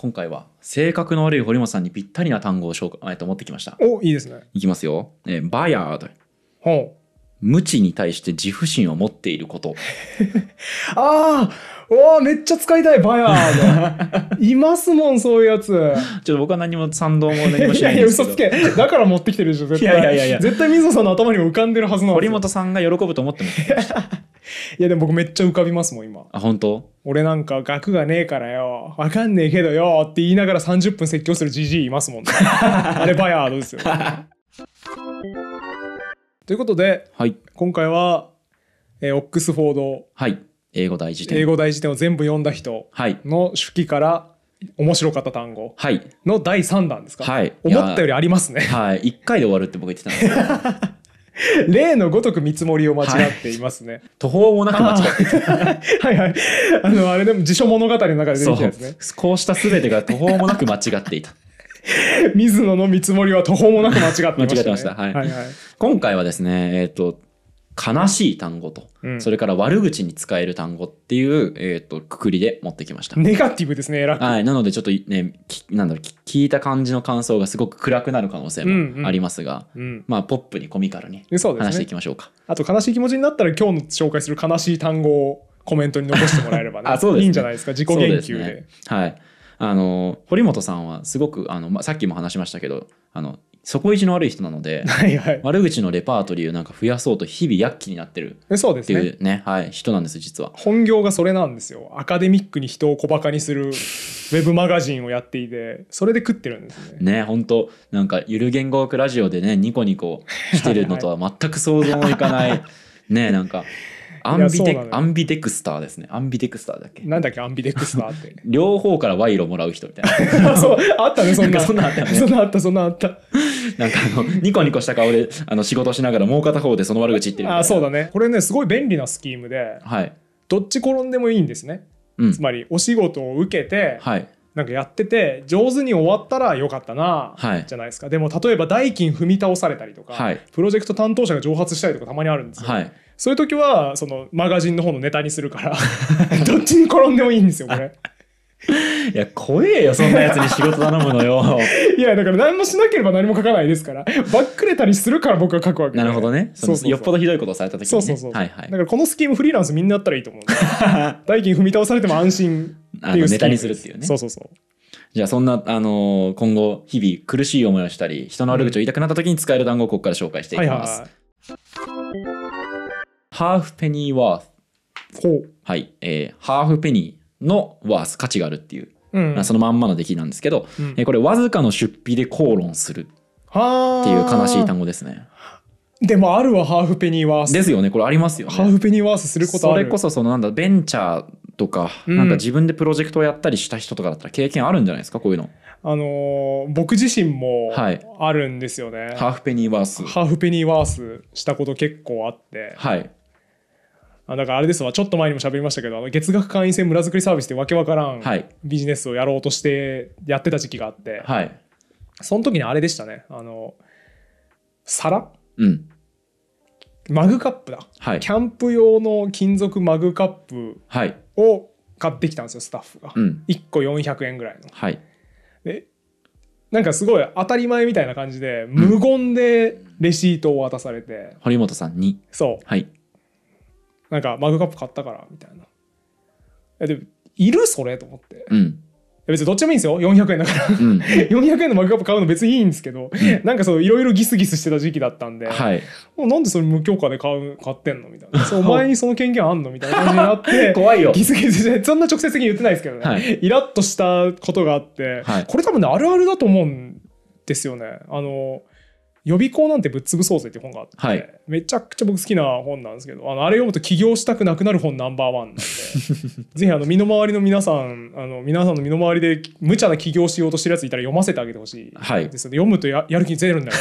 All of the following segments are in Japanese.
今回は性格の悪い堀本さんにぴったりな単語を紹介と思ってきましたおいいですねいきますよ、えー、バヤードほう無知に対して自負心を持っていること ああおめっちゃ使いたいバヤード いますもんそういうやつちょっと僕は何も賛同も何もしないですけどいやいや嘘つけだから持ってきてるでしょ絶対いやいやいや絶対水野さんの頭にも浮かんでるはずなん堀本さんが喜ぶと思ってます いやでも僕めっちゃ浮かびますもん今あ本当俺なんか額がねえからよわかんねえけどよって言いながら30分説教するじじいいますもんね あれバヤードですよということで、はい、今回は、えー、オックスフォード、はい、英語大辞典英語大辞典を全部読んだ人の手記から、はい面白かった単語の第3弾ですか、はい、思ったよりありますね、はい、1回で終わるって僕言ってたんです 例のごとく見積もりを間違っていますね。はい、途方もなく間違ってい はいはい。あの、あれでも辞書物語の中で出てきたやつね。こうした全てが途方もなく間違っていた。水野の見積もりは途方もなく間違ってました、ね、間違ってました。はい。はいはい、今回はですね、えっ、ー、と、悲しい単語と、うん、それから悪口に使える単語っていう、えーと、くくりで持ってきましたネガティブですねはいなのでちょっとねなんだろう聞いた感じの感想がすごく暗くなる可能性もありますが、うんうん、まあポップにコミカルに話していきましょうか、ね、あと悲しい気持ちになったら今日の紹介する悲しい単語をコメントに残してもらえればね あそうです、ね、いいんじゃないですか自己言及で、ね、はいあの堀本さんはすごくあの、まあ、さっきも話しましたけどあの底意地の悪い人なので、はいはい、悪口のレパートリーをなんか増やそうと日々躍起になってるっていうね、ね、はい、人なんです実は本業がそれなんですよアカデミックに人を小バカにする ウェブマガジンをやっていてそれで食ってるんですねね本当なんかゆる言語学ラジオでねニコニコしてるのとは全く想像もいかない ねなんかアンビデアンビデクスターですねアンビデクスターだっけなんだっけアンビデクスターって 両方から賄賂もらう人みたいな そうあったねそんな そんなあったねそんなあったそんなあったなんかあのニコニコした顔であの仕事しながらもう片方でその悪口言ってるあそうだねこれねすごい便利なスキームで、はい、どっち転んでもいいんですね、うん、つまりお仕事を受けて、はい、なんかやってて上手に終わったらよかったな、はい、じゃないですかでも例えば代金踏み倒されたりとか、はい、プロジェクト担当者が蒸発したりとかたまにあるんですよ、はい、そういう時はそのマガジンの方のネタにするから どっちに転んでもいいんですよこれ。いや、怖えよ、そんなやつに仕事頼むのよ。いや、だから何もしなければ何も書かないですから、バックれたりするから僕は書くわけ、ね、なるほどね。そうそうよっぽどひどいことをされた時に、ね、そうそうそう。はいはい。だからこのスキームフリーランスみんなやったらいいと思う。代金踏み倒されても安心っていうネタにするっていうね。そうそうそう。じゃあそんな、あのー、今後日々苦しい思いをしたり人の悪口を言いたくなった時に使える単語をここから紹介していきます。はいはいはいハーフペニーワース。ほう。はい。えーハーフペニーのワース、価値があるっていう、うん。そのまんまの出来なんですけど、うんえーこれ、わずかの出費で口論するっっていう悲しい単語ですね。でもあるわ、ハーフペニーワース。ですよね、これありますよね。ハーフペニーワースすることそある。れこそ、そのなんだ、ベンチャーとか、うんなんか自分でプロジェクトをやったりした人とかだったら経験あるんじゃないですか、こういうの。あのー僕自身もはいあるんですよね。ハーフペニーワース。ハーフペニーワースしたこと結構あって。はい。あだからあれですわちょっと前にも喋りましたけどあの月額会員制村づくりサービスってわけわからん、はい、ビジネスをやろうとしてやってた時期があって、はい、その時にあれでしたねあの皿、うん、マグカップだ、はい、キャンプ用の金属マグカップを買ってきたんですよスタッフが、うん、1個400円ぐらいの、はい、でなんかすごい当たり前みたいな感じで無言でレシートを渡されて、うん、堀本さんにそう、はい、なんかマグカップ買ったからみたいなえでもいるそれと思って、うん、別にどっちもいいんですよ400円だから、うん、400 円のマグカップ買うの別にいいんですけど、うん、なんかそのいろいろギスギスしてた時期だったんで、はい、もうなんでそれ無許可で買う買ってんのみたいな そうお前にその権限あんのみたいな感じになって 怖いよギスギスしてそんな直接的に言ってないですけどね、はい、イラッとしたことがあって、はい、これ多分ねあるあるだと思うんですよねあのー予備校なんてぶっ潰そうぜって本があって、はい、めちゃくちゃ僕好きな本なんですけどあのあれ読むと起業したくなくなる本ナンバーワンなんで ぜひあの身の回りの皆さんあの皆さんの身の回りで無茶な起業しようとしてるやついたら読ませてあげてほしいですね、読むとややる気ゼロになる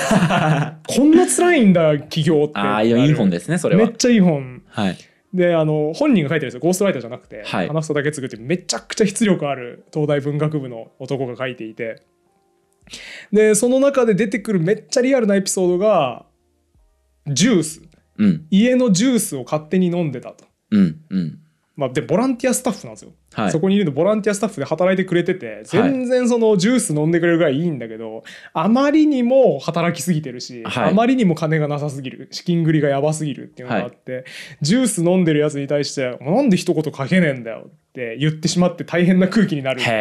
こんな辛いんだ起業ってああいい本ですねそれはめっちゃいい本、はい、であの本人が書いてるんですよゴーストライターじゃなくて、はい、花房だけ継ぐってめちゃくちゃ出力ある東大文学部の男が書いていて。でその中で出てくるめっちゃリアルなエピソードがジュース、うん、家のジュースを勝手に飲んでたと。うんうんまあ、でボランティアスタッフなんですよ、はい、そこにいるのボランティアスタッフで働いてくれてて全然そのジュース飲んでくれるぐらいいいんだけど、はい、あまりにも働きすぎてるし、はい、あまりにも金がなさすぎる資金繰りがやばすぎるっていうのがあって、ジュース飲んでるやつに対して「なんで一言書けねえんだよ」って言ってしまって大変な空気になるって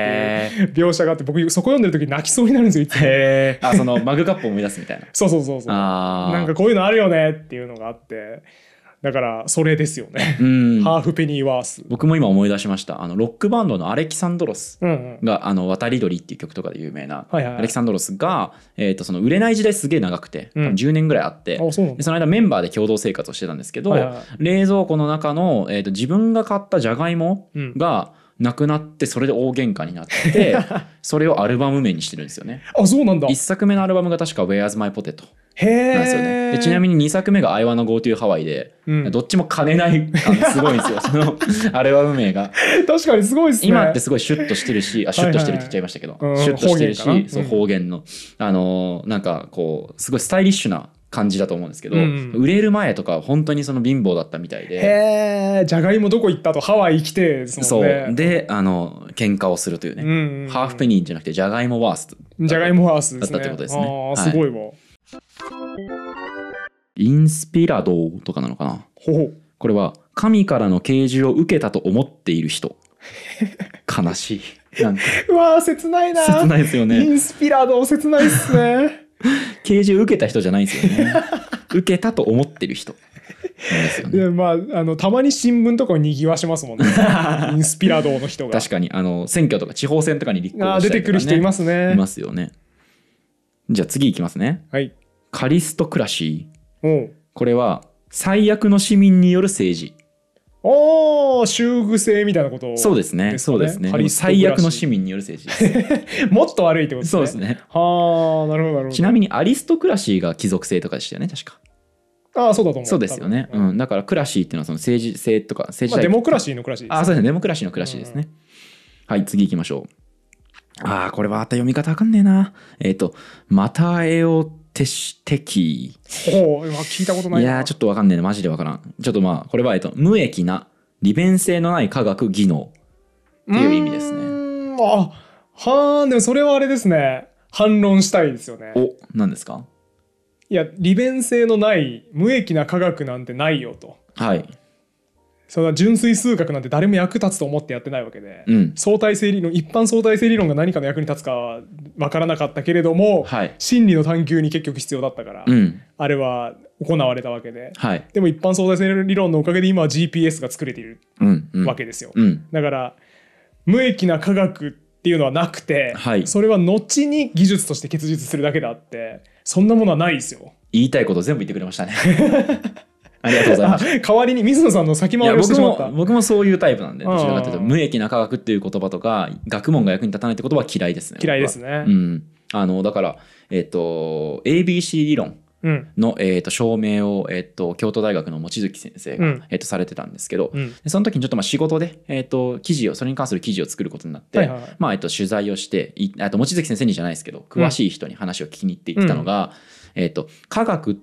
いう描写があって僕そこ読んでる時泣きそうになるんですよいつも。あそのマグカップを思い出すみたいな。そうそうそうそうなんかこういうのあるよねっていうのがあって。だからそれですよね、ハーフペニーワース僕も今思い出しましたあのロックバンドのアレキサンドロスが「うんうん、あの渡り鳥」っていう曲とかで有名な、はいはい、アレキサンドロスが、えーと、その売れない時代すげえ長くて、うん、10年ぐらいあってその間メンバーで共同生活をしてたんですけど、はいはい、冷蔵庫の中の、えーと、自分が買ったじゃがいもが、うんなくなってそれで大喧嘩になって それをアルバム名にしてるんですよねあそうなんだ1作目のアルバムが確か「Where's My Potato」なんですよねでちなみに2作目が「I wanna go to Hawaii で」で、うん、どっちも金ないすごいんですよ そのアルバム名が確かにすごいですね今ってすごいシュッとしてるしあシュッとしてるって言っちゃいましたけど、はいはいシュッとしてるし、そう方言のあのー、なんかこうすごいスタイリッシュな感じだと思うんですけど、うん、売れる前とか本当にその貧乏だったみたいでへえじゃがいもどこ行ったとハワイ来てでねそうであの喧嘩をするというね、うんうんうん、ハーフペニーじゃなくてじゃがいもワースじゃがいもワースだったってことですねああすごいわ、はい、インスピラドとかなのかなほこれは神からの啓示を受けたと思っている人 悲しいなんかうわ切ないな切ないですよねインスピラド切ないっすね 刑事受けた人じゃないんですよね。受けたと思ってる人。ですよね、まああのたまに新聞とかをにぎわしますもんね インスピラドーの人が確かにあの選挙とか地方選とかに立候補したりとか、ね、出てくる人いますねいますよねじゃあ次いきますね、はい、カリストクラシーこれは最悪の市民による政治おー、修具性みたいなこと、ね、そうですね。そうですね。最悪の市民による政治です。もっと悪いってことですね。そうですね。はあ、なるほど、なるほど。ちなみにアリストクラシーが貴族性とかでしたよね、確か。ああ、そうだと思う。そうですよね。うん。だから、クラシーっていうのはその政治性とか、政治、まあ、デモクラシーのクラシーです、ね、あ、そうですね。デモクラシーのクラシーですね。うん、はい、次行きましょう。ああ、これはあた読み方わかんねえな。えっ、ー、と、またえを敵おお聞いたことないいやちょっとわかんねえなマジでわからんちょっとまあこれはえっと無益な利便性のない科学技能っていう意味ですねあはあでもそれはあれですね反論したいですよねお何ですかいや利便性のない無益な科学なんてないよとはいその純粋数学なんて誰も役立つと思ってやってないわけで、うん、相対性理論一般相対性理論が何かの役に立つかは分からなかったけれども、はい、真理の探求に結局必要だったから、うん、あれは行われたわけで、はい、でも一般相対性理論のおかげで今は GPS が作れているわけですよ、うんうん、だから無益な科学っていうのはなくて、はい、それは後に技術として結実するだけであってそんなものはないですよ言いたいこと全部言ってくれましたね ありがとうございます。代わりに水野さんの先回りをしてしまった僕も。僕もそういうタイプなんで、どちらかというと、無益な科学っていう言葉とか、学問が役に立たないってことは嫌いですね。嫌いですね。うん。あの、だから、えっ、ー、と、ABC 理論。の、えー、と証明を、えー、と京都大学の望月先生が、えー、とされてたんですけど、その時にちょっとまあ仕事で、えー、と記事をそれに関する記事を作ることになって、まあえー、と取材をしてあと望月先生にじゃないですけど詳しい人に話を聞きに行っていったのが、えー、と科学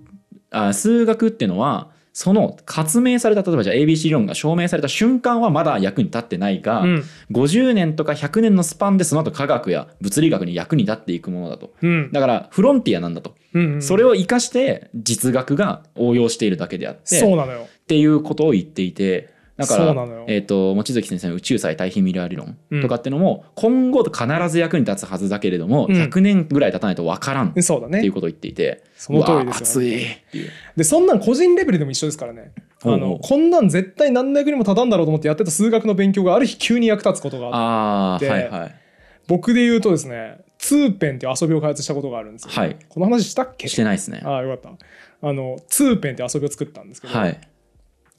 あ数学っていうのはその発明された例えばじゃあ ABC 理論が証明された瞬間はまだ役に立ってないが、うん、50年とか100年のスパンでその後科学や物理学に役に立っていくものだと、うん、だからフロンティアなんだと、うんうん、それを生かして実学が応用しているだけであってそうなのよっていうことを言っていてだから、えーと、望月先生の宇宙祭対比ミラー理論とかってのも、今後必ず役に立つはずだけれども、うん、100年ぐらい経たないと分からんっていうことを言っていて、その通りですよ、ね、熱いでそんなん個人レベルでも一緒ですからねあのこんなん絶対何の役にも立たんだろうと思ってやってた数学の勉強がある日急に役立つことがあってはいはい、僕で言うとですねツーペンっていう遊びを開発したことがあるんですけど、はい、この話したっけしてないですねああよかったあのツーペンって遊びを作ったんですけど、はい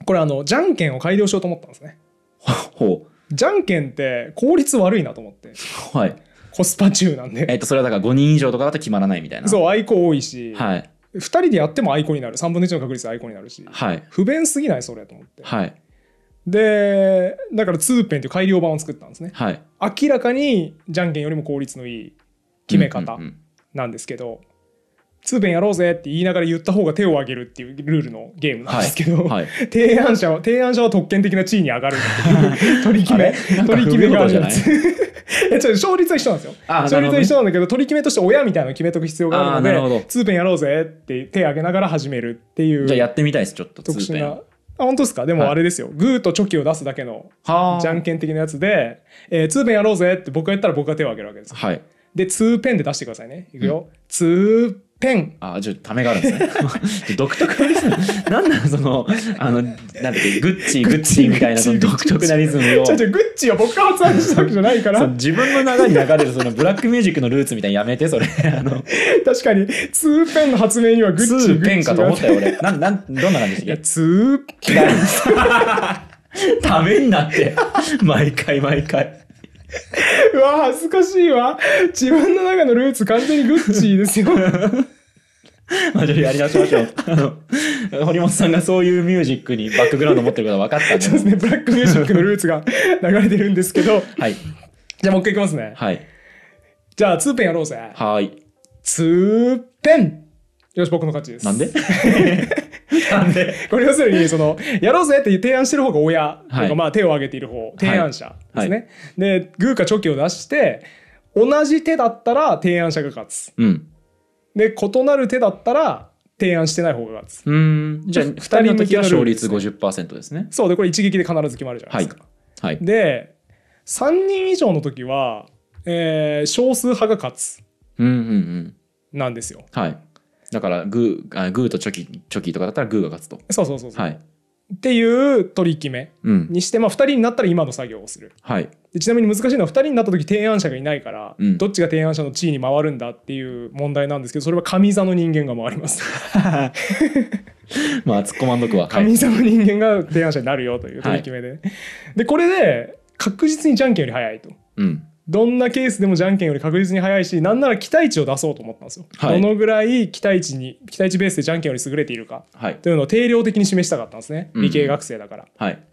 これあのじゃんけんを改良しようと思ったんですねほうじゃんけんって効率悪いなと思ってはいコスパ中なんでえっとそれはだから5人以上とかだと決まらないみたいなそう愛好多いし、はい、2人でやってもアイコンになる3分の1の確率でアイコンになるし、はい、不便すぎないそれと思って、はい、でだからツーペンていう改良版を作ったんですね、はい、明らかにじゃんけんよりも効率のいい決め方なんですけど、うんうんうん通弁やろうぜって言いながら言った方が手を挙げるっていうルールのゲームなんですけど、はいはい、提案者は提案者は特権的な地位に上がるっていう 取り決め 取り決めがあるない えちょ勝率は一緒なんですよ勝率は一緒なんだけど取り決めとして親みたいなの決めとく必要があるので通弁やろうぜって手挙げながら始めるっていうじゃあやってみたいですちょっと特殊なあ本当ですかでもあれですよ、はい、グーとチョキを出すだけのじゃんけん的なやつで「えー、ペンやろうぜ」って僕が言ったら僕が手を挙げるわけです、はい、で「ーペン」で出してくださいねいくよ「うん、通ペン。あ、ちょっとためがあるんですね。独特なリズム。なんなのその、あの、なんて、いう、グッチー、グッチーみたいなその独特なリズムを。ちょちょ、グッチーは僕が発案したわけじゃないから。自分の流れに流れるそのブラックミュージックのルーツみたいにやめて、それ。あの確かに、ツーペンの発明にはグッチー。ツーペンかと思ったよ、俺。なん、なん、どんな感じでいや、ツーペン。ためになって、毎回毎回。うわ、恥ずかしいわ。自分の中のルーツ完全にグッチーですよ。まあ、やり直しましょう。堀本さんがそういうミュージックにバックグラウンド持ってることは分かったんで。そうですね、ブラックミュージックのルーツが流れてるんですけど。はい。じゃあもう一回いきますね。はい。じゃあ、ツーペンやろうぜ。はい。ツーペンよし、僕の勝ちです。なんで なんで、これ要するに、その、やろうぜって提案してる方が親、はい、まあ手を挙げている方、提案者ですね。はいはい、で、グーかチョキを出して、同じ手だったら提案者が勝つ。うん、で、異なる手だったら、提案してない方が勝つ。じゃあ、2人の時は勝率50%ですね。そうで、これ一撃で必ず決まるじゃないですか。はい。で、3人以上の時は、えー、少数派が勝つ。うんうんうん。なんですよ。はい。だからグーあグーとチョキチョキとかだったらグーが勝つとそうそうそうそう、はい、っていう取り決めにして、うん、まあ、2人になったら今の作業をする、はい、でちなみに難しいのは2人になった時提案者がいないから、うん、どっちが提案者の地位に回るんだっていう問題なんですけどそれは上座の人間が回ります まあ突っ込まんどくわ。上座の人間が提案者になるよという取り決めで、はい、でこれで確実にじゃんけんより早いと、うん、どんなケースでもじゃんけんより確実に早いしなんなら期待値を出そうと思ったんですよ、はい、どのぐらい期待値に期待値ベースでじゃんけんより優れているか、はい、というのを定量的に示したかったんですね、うん、理系学生だから、はい、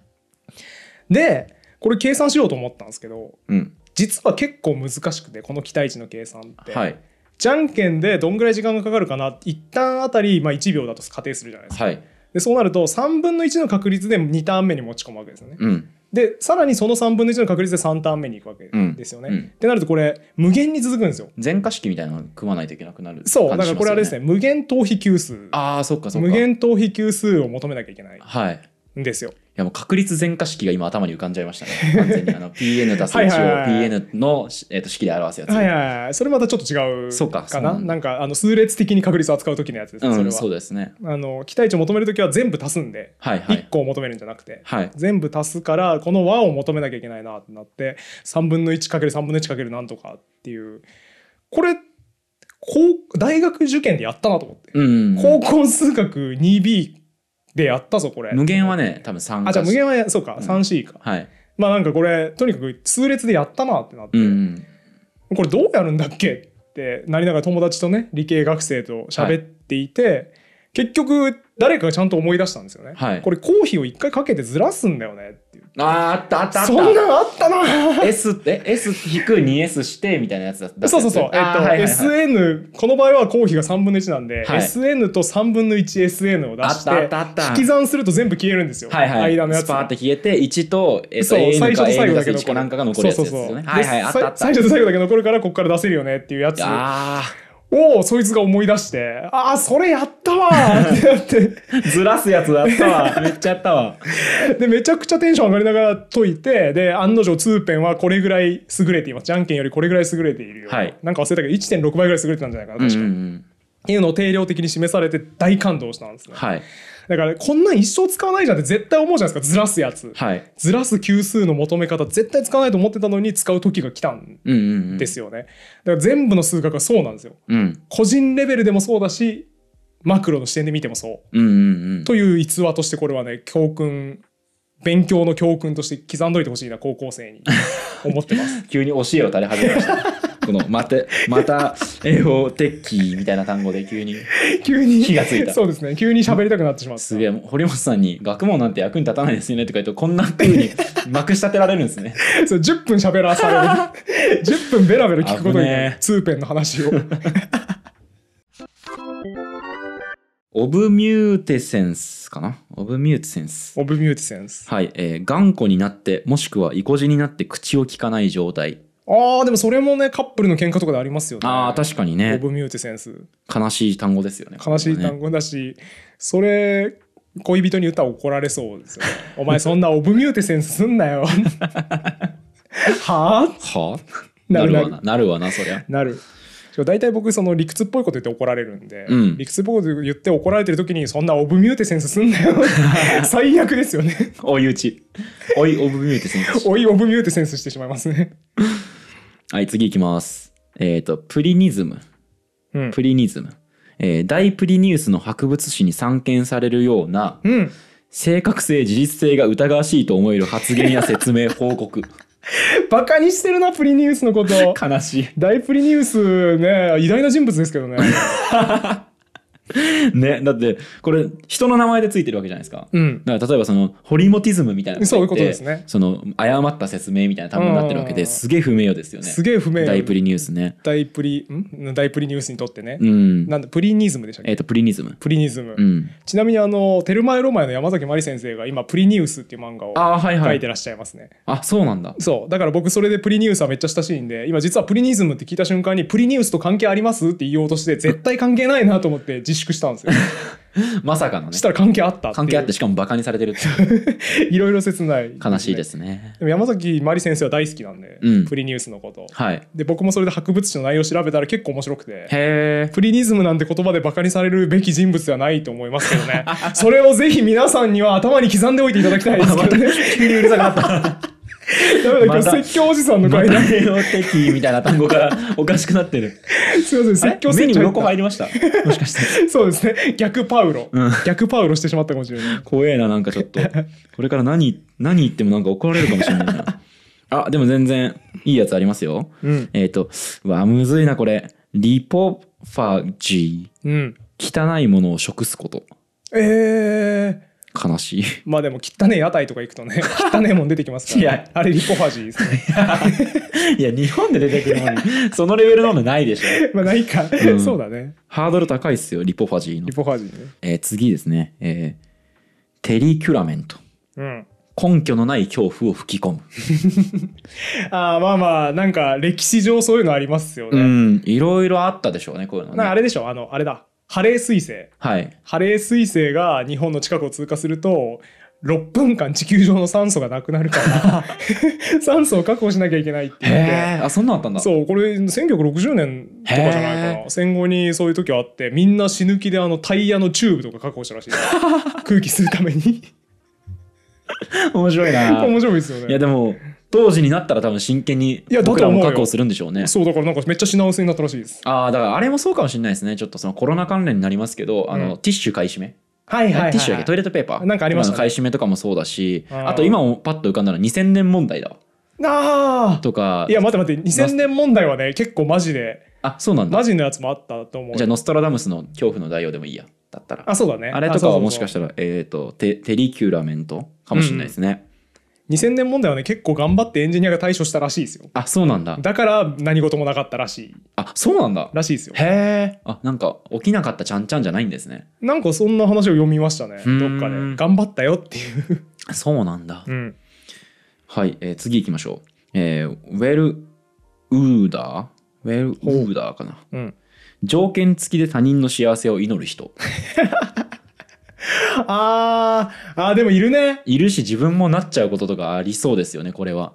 でこれ計算しようと思ったんですけど、うん、実は結構難しくてこの期待値の計算って、はい、じゃんけんでどんぐらい時間がかかるかな一旦あたり、まあ、1秒だと仮定するじゃないですか、でそうなると3分の1の確率で2ターン目に持ち込むわけですよね、うんでさらにその3分の1の確率で3ターン目に行くわけですよね。うんうん、ってなるとこれ無限に続くんですよ。全化式みたいなの組まないといけなくなる、ね、そうだからこれあれですね無限逃避級数あそっか無限逃避級数を求めなきゃいけないんですよ。はいいやもう確率全化式が今頭に浮かんじゃいましたね。完全にあの PN 出す値を PN の、えと式で表すやつ。はいはいはい。それまたちょっと違うそうかな。なんかあの数列的に確率を扱う時のやつですね。それはそうですね。あの期待値を求める時は全部足すんで、はいはい、1個を求めるんじゃなくて、はい、全部足すからこの和を求めなきゃいけないなってなって3分の1る3分の1けなんとかっていう。これ高大学受験でやったなと思って、うんうん、高校数学 2B でやったぞこれ無限はね多分3あじゃあ無限はそうか、うん、3C かはいまあなんかこれとにかく痛烈でやったなってなって、うんこれどうやるんだっけってなりながら友達とね理系学生と喋っていて、はい、結局誰かがちゃんと思い出したんですよね、はい、これ公費を1回かけてずらすんだよねっああったあったあったそんなのあったな S て S-2S してみたいなやつだったそうそうそうえっ、と、はいはいはい、SN この場合は公費が3分の1なんで、はい、SN と3分の 1SN を出して引き算すると全部消えるんですよ、はいはい、間のやつスパーって消えて1と、えー、そう最初と最後だけ残るなんかが残るそうそうはいはいあったあった最初と最後だけ残るからここから出せるよねっていうやつああお、そいつが思い出して「ああそれやったわ!」ってやってずらすやつだったわめっちゃやったわ でめちゃくちゃテンション上がりながら解いてで案の定2ペンはこれぐらい優れていますじゃんけんよりこれぐらい優れているよ、はい、なんか忘れたけど1.6倍ぐらい優れてたんじゃないかな確かに、うんうんうん、っていうのを定量的に示されて大感動したんですね、はい、だからこんなん一生使わないじゃんって絶対思うじゃないですかずらすやつ、はい、ずらす級数の求め方絶対使わないと思ってたのに使う時が来たんですよね、うんうんうん、だから全部の数学はそうなんですよ、うん、個人レベルでもそうだしマクロの視点で見てもそううんうんうん、という逸話としてこれはね教訓勉強の教訓として刻んどいてほしいな高校生に 思ってます 急に教えを垂れ始めましたこのまたまた英語的みたいな単語で急に急に気がついたそうですね急に喋りたくなってしまったすげえ堀本さんに「学問なんて役に立たないですよね」とか言うとこんなふうにまくし立てられるんですねそう10分喋らされる10 分ベラベラ聞くことにーペンの話を オブミューテセンスかなオブミューテセンス。オブミューテセンス。はい、えー、頑固になって、もしくは意固地になって口をきかない状態。ああでもそれもねカップルの喧嘩とかでありますよねああ確かにねオブミューテセンス悲しい単語ですよね悲しい単語だし、ね、それ恋人に言ったら怒られそうですよねお前そんなオブミューテセンスすんなよ はあはあなるわななるわなそりゃなる大体僕その理屈っぽいこと言って怒られるんで、うん、理屈っぽいこと言って怒られてる時にそんなオブミューテセンスすんなよ 最悪ですよね追い打ち追いオブミューテセンス追いオブミューテセンスしてしまいますねはい、次いきます。えっ、と、プリニズム。プリニズム。えー大プリニウスの博物誌に散見されるような、うん正確性、自実性が疑わしいと思える発言や説明、報告。バカにしてるなプリニウスのこと悲しい。大プリニウスね偉大な人物ですけどね ね、だってこれ人の名前でついてるわけじゃないですか、うん、だから例えばそのホリモティズムみたいなそういうことですねその誤った説明みたいな単語になってるわけですげえ不名誉ですよねすげえ不名誉大プリニュースね大プリん大プリニュースにとってね、うん、なんだプリニズムでしたっけえっ、ー、とプリニズムプリニズム、うん、ちなみにあのテルマエロマエの山崎まり先生が今プリニウスっていう漫画をあ、はいはい、書いてらっしゃいますねあそうなんだそうだから僕それでプリニウスはめっちゃ親しいんで今実はプリニズムって聞いた瞬間にプリニウスと関係ありますって言おうとして絶対関係ないなと思って自粛したんですよ まさかのねしたら関係あった関係あってしかもバカにされてるってい ろいろ切ない、ね、悲しいですねでも山崎真理先生は大好きなんで、うん、プリニウスのことはいで僕もそれで博物誌の内容調べたら結構面白くてへプリニズムなんて言葉でバカにされるべき人物ではないと思いますけどね それをぜひ皆さんには頭に刻んでおいていただきたいですけどね急にうるさくなったダメだ、今日説教おじさんの回だ。マ的みたいな単語からおかしくなってる。すいません、説教説教。目に鱗入りました。もしかして。そうですね。逆パウロ、うん逆パウロしてしまったかもしれない。怖えな、なんかちょっと。これから何、何言ってもなんか怒られるかもしれないな。あ、でも全然いいやつありますよ。うん。えっ、と、うわ、むずいな、これ。リポファジー。うん。汚いものを食すこと。えー、悲しいまあでも汚ね屋台とか行くとね汚ねもん出てきますから、ね、いやあれリポファジーですね いや日本で出てくるのにそのレベルののないでしょ まあないか、うん、そうだねハードル高いっすよリポファジーのリポファジーね、えー、次ですね、えー、テリキュラメント、うん、根拠のない恐怖を吹き込む あまあまあなんか歴史上そういうのありますよねうんいろいろあったでしょうねこういうの、ね、あれでしょあのあれだハレー彗星、はい、ハレー彗星が日本の近くを通過すると6分間地球上の酸素がなくなるから 酸素を確保しなきゃいけないっていうあそんなあったんだそうこれ1960年とかじゃないかな戦後にそういう時はあってみんな死ぬ気であのタイヤのチューブとか確保したらしい 空気吸うために面白いな面白いですよねいやでも当時になったら多分真剣に僕らも確保するんでしょうねそうだからなんかめっちゃ品薄になったらしいですああだからあれもそうかもしれないですねちょっとそのコロナ関連になりますけど、うん、あのティッシュ買い占めはいはい、はい、ティッシュだけトイレットペーパーなんかありました、ね、買い占めとかもそうだしあと今もパッと浮かんだのは2000年問題だああとかいや待って待って2000年問題はね結構マジであそうなんだマジのやつもあったと思うじゃあノストラダムスの恐怖の代用でもいいやだったらあそうだねあれとかはもしかしたらえっ、ー、とテテリキュラメントかもしれないですね、うん2000年問題はね結構頑張ってエンジニアが対処したらしいですよあそうなんだだから何事もなかったらしいあそうなんだらしいですよへえあなんか起きなかったちゃんちゃんじゃないんですねなんかそんな話を読みましたねどっかで頑張ったよっていう そうなんだ、うん、はい、えー、次行きましょうえー、ウェルウーダーウェルウーダーかな、うん、条件付きで他人の幸せを祈る人 あーあーでもいるねいるし自分もなっちゃうこととかありそうですよねこれは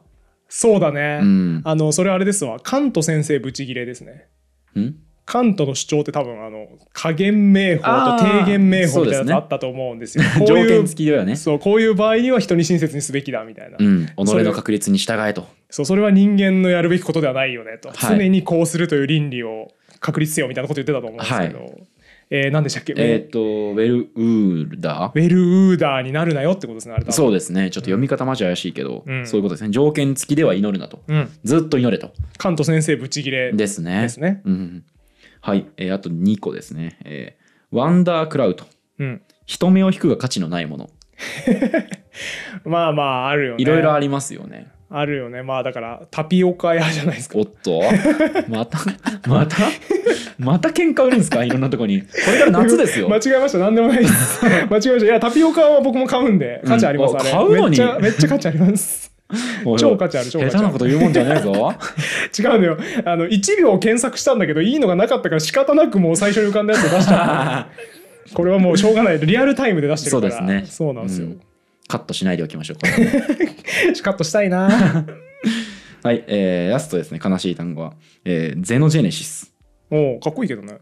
そうだね、うん、あのそれあれですわカント先生ブチギレですねカントの主張って多分あの加減名法と低減名法みたいなのあったと思うんですよ。すね、こういう条件付きだよね。そうこういう場合には人に親切にすべきだみたいな。うん、己の確率に従えと。そうそれは人間のやるべきことではないよねと、はい、常にこうするという倫理を確立せよみたいなこと言ってたと思うんですけど。はいえー、何でしたっけえっ、ー、とウェルウーダーウェルウーダーになるなよってことですねあれそうですねちょっと読み方マジ怪しいけど、うん、そういうことですね条件付きでは祈るなと、うん、ずっと祈れとカント先生ブチギレですねですね、うん、はい、えー、あと2個ですね、えー、ワンダークラウト、うん、人目を引くが価値のないもの まあまああるよねいろいろありますよねあるよねまあだからタピオカ屋じゃないですかおっとまたまたまた喧嘩売るんですかいろんなとこにこれから夏ですよ 間違えました何でもないです 間違えましたいやタピオカは僕も買うんで価値あります、うん、買うのにめっめっちゃ価値あります超価値ある超価値ある下手なこと言うもんじゃないぞ 違うんだよあの1秒検索したんだけどいいのがなかったから仕方なくもう最初に浮かんだやつを出したこれはもうしょうがないリアルタイムで出してるからそうですねそうなんですよ、うんカットしないでおきましょうか。カットしたいな はい、えー、ラストですね、悲しい単語は。えー、ゼノジェネシス。おかっこいいけどね。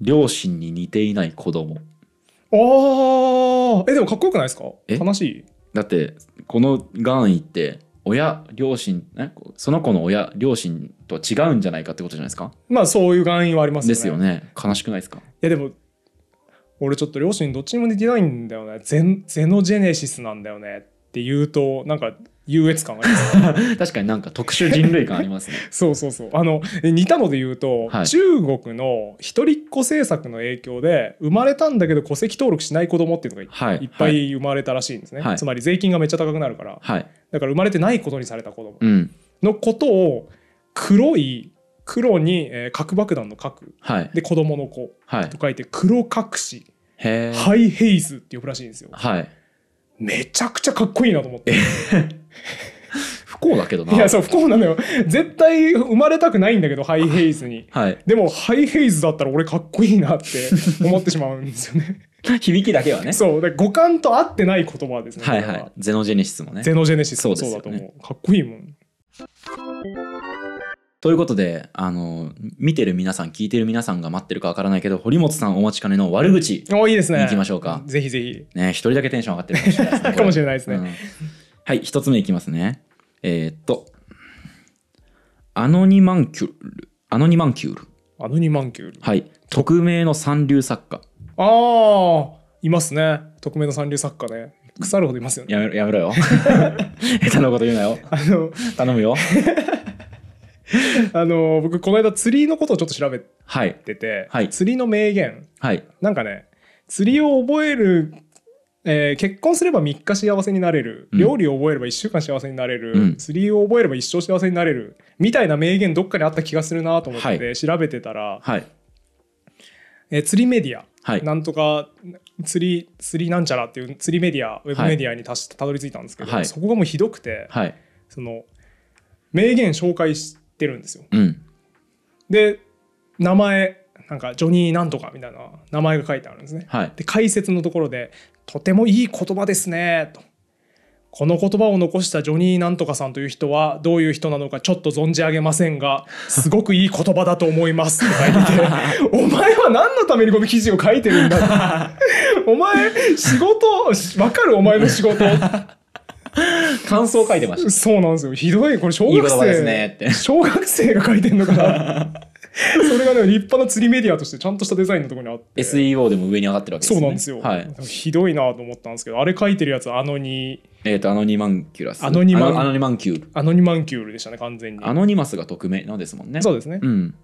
両親に似ていない子供。ああえ、でもかっこよくないですか悲しい。だって、このがんいって、親、両親、ね、その子の親、両親とは違うんじゃないかってことじゃないですかまあそういうがんはありますよね。ですよね。悲しくないですかいやでも俺ちょっと両親どっちにも似てないんだよねゼゼノジェネシスなんだよねって言うとなんか優越感あります 確かになんか特殊人類感ありますね そうそうそうあの似たので言うと、はい、中国の一人っ子政策の影響で生まれたんだけど戸籍登録しない子供っていうのが、はい、いっぱい生まれたらしいんですね、はい、つまり税金がめっちゃ高くなるから、はい、だから生まれてないことにされた子供のことを黒い黒に、えー、核爆弾の核、はい、で子供の子と書いて黒隠しハイヘイズって呼ぶらしいんですよ。はい。めちゃくちゃかっこいいなと思って。不幸だけどな。いや、そう、不幸なのよ。絶対生まれたくないんだけど、ハイヘイズに。はい。でも、ハイヘイズだったら俺かっこいいなって思ってしまうんですよね。響きだけはね。そう。五感と合ってない言葉ですね。はいはい。ゼノジェネシスもね。ゼノジェネシスもそうだと思う。ね、かっこいいもん。ということで、あの、見てる皆さん、聞いてる皆さんが待ってるかわからないけど、堀本さんお待ちかねの悪口。お、いいですね。行きましょうか。ぜひぜひ。ね、一人だけテンション上がってるかもしれないですね。れないですね。うん、はい、一つ目いきますね。えー、っと、アノニマンキュール。アノニマンキュール。アノニマンキュール。はい。匿名の三流作家。ああ、いますね。匿名の三流作家ね。腐るほどいますよね。やめろやめろよ。下手なこと言うなよ。あの、頼むよ。あの僕この間釣りのことをちょっと調べてて、はい、釣りの名言、はい、なんかね釣りを覚える、えー、結婚すれば3日幸せになれる、うん、料理を覚えれば1週間幸せになれる、うん、釣りを覚えれば一生幸せになれるみたいな名言どっかにあった気がするなと思って調べてたら、はい、えー、釣りメディア、はい、なんとか釣り釣りなんちゃらっていう釣りメディアウェブメディアにたたどり着いたんですけど、そこがもうひどくて、その名言紹介して。ってるんですよ。うん、で名前なんかジョニーなんとかみたいな名前が書いてあるんですね。はい、で解説のところで「とてもいい言葉ですね」と。この言葉を残したジョニーなんとかさんという人はどういう人なのかちょっと存じ上げませんがすごくいい言葉だと思いますって書いてて お前は何のためにこの記事を書いてるんだお前仕事わかるお前の仕事 感想書いてました。そうなんですよ。ひどい。これ小学生。いいね小学生が書いてんのかな。それがね立派な釣りメディアとしてちゃんとしたデザインのところにあって SEO でも上に上がってるわけですねそうなんですよ、はい、ひどいなと思ったんですけどあれ書いてるやつあのにえとアノニマンキュラスアノニマンアノニマンキュールアノニマンキュールでしたね完全にアノニマスが匿名なんですもんねそうですねうん